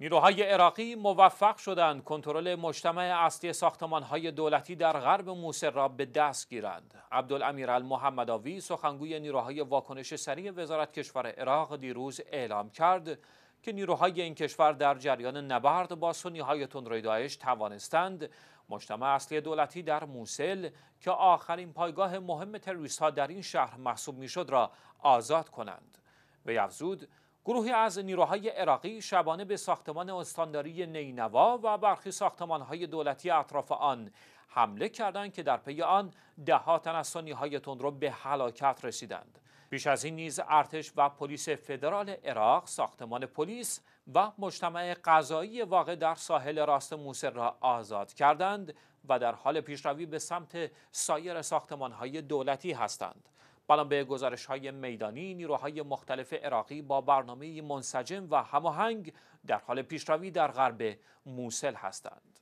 نیروهای عراقی موفق شدند کنترل مجتمع اصلی ساختمانهای دولتی در غرب موسر را به دست گیرند. عبدالامیر المحمداوی سخنگوی نیروهای واکنش سریع وزارت کشور عراق دیروز اعلام کرد که نیروهای این کشور در جریان نبرد با سنیهای تندروی داعش توانستند مجتمع اصلی دولتی در موسل که آخرین پایگاه مهم تروریست ها در این شهر محسوب میشد را آزاد کنند. به افزود گروهی از نیروهای عراقی شبانه به ساختمان استانداری نینوا و برخی ساختمانهای دولتی اطراف آن حمله کردند که در پی آن دهها تن از سنیهای تندرو به هلاکت رسیدند پیش از این نیز ارتش و پلیس فدرال عراق ساختمان پلیس و مجتمع قضایی واقع در ساحل راست موسر را آزاد کردند و در حال پیشروی به سمت سایر ساختمانهای دولتی هستند بنابه به گزارش های میدانی نیروهای مختلف عراقی با برنامه منسجم و هماهنگ در حال پیشروی در غرب موسل هستند